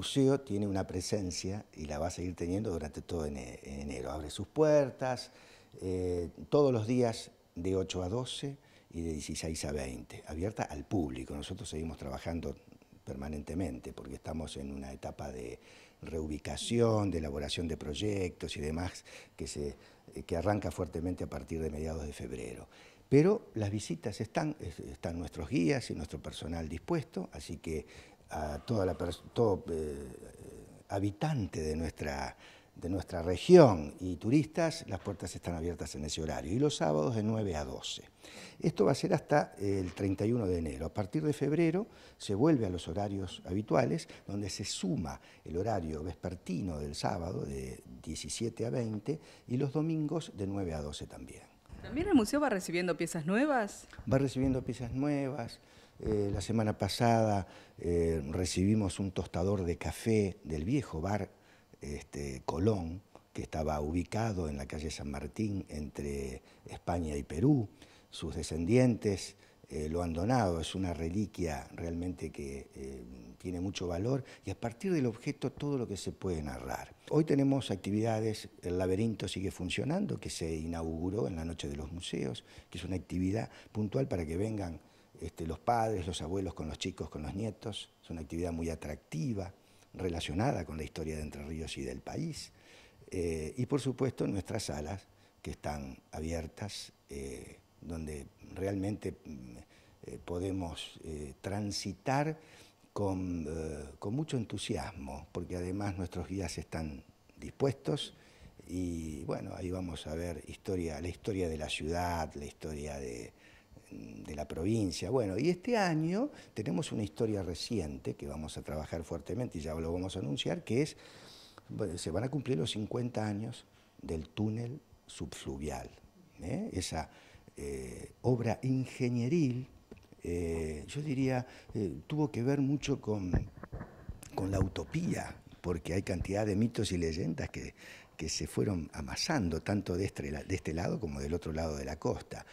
museo tiene una presencia y la va a seguir teniendo durante todo enero. Abre sus puertas eh, todos los días de 8 a 12 y de 16 a 20, abierta al público. Nosotros seguimos trabajando permanentemente porque estamos en una etapa de reubicación, de elaboración de proyectos y demás que, se, que arranca fuertemente a partir de mediados de febrero. Pero las visitas están, están nuestros guías y nuestro personal dispuesto, así que a todo eh, eh, habitante de nuestra, de nuestra región y turistas, las puertas están abiertas en ese horario, y los sábados de 9 a 12. Esto va a ser hasta el 31 de enero. A partir de febrero se vuelve a los horarios habituales, donde se suma el horario vespertino del sábado de 17 a 20 y los domingos de 9 a 12 también. ¿También el museo va recibiendo piezas nuevas? Va recibiendo piezas nuevas. Eh, la semana pasada eh, recibimos un tostador de café del viejo bar este, Colón, que estaba ubicado en la calle San Martín entre España y Perú. Sus descendientes eh, lo han donado, es una reliquia realmente que tiene mucho valor y a partir del objeto todo lo que se puede narrar. Hoy tenemos actividades, el laberinto sigue funcionando, que se inauguró en la Noche de los Museos, que es una actividad puntual para que vengan este, los padres, los abuelos con los chicos, con los nietos. Es una actividad muy atractiva, relacionada con la historia de Entre Ríos y del país. Eh, y por supuesto nuestras salas que están abiertas, eh, donde realmente mm, eh, podemos transitar con, con, mucho entusiasmo, porque además nuestros guías están dispuestos y bueno, ahí vamos a ver historia, la historia de la ciudad, la historia de, la provincia. Bueno, y este año tenemos una historia reciente que vamos a trabajar fuertemente y ya lo vamos a anunciar, que es, se van a cumplir los 50 años del túnel subfluvial, ¿eh? esa eh, obra ingenieril, eh, yo diría, tuvo que ver mucho con, la utopía, porque hay cantidad de mitos y leyendas que, se fueron amasando, tanto de este de este lado como del otro lado de la costa.